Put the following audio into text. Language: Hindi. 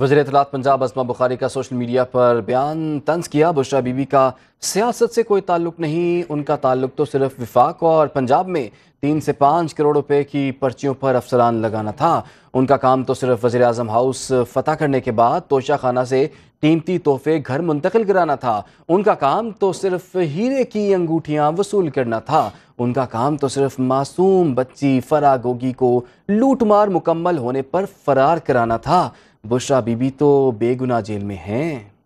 वजी अतलात पंजाब अजमा बुखारी का सोशल मीडिया पर बयान तंज किया बुशरा बीबी का सियासत से कोई ताल्लुक नहीं उनका ताल्लुक तो सिर्फ विफाक और पंजाब में तीन से पाँच करोड़ रुपए की पर्चियों पर अफसरान लगाना था उनका काम तो सिर्फ वजे अजम हाउस फतह करने के बाद तोशा खाना से कीमती तोहफे घर मुंतकिल कराना था उनका काम तो सिर्फ हीरे की अंगूठियाँ वसूल करना था उनका काम तो सिर्फ मासूम बच्ची फरा गोगी को लूट मार मुकम्मल होने पर फरार कराना था बुशरा बीबी तो बेगुनाह जेल में हैं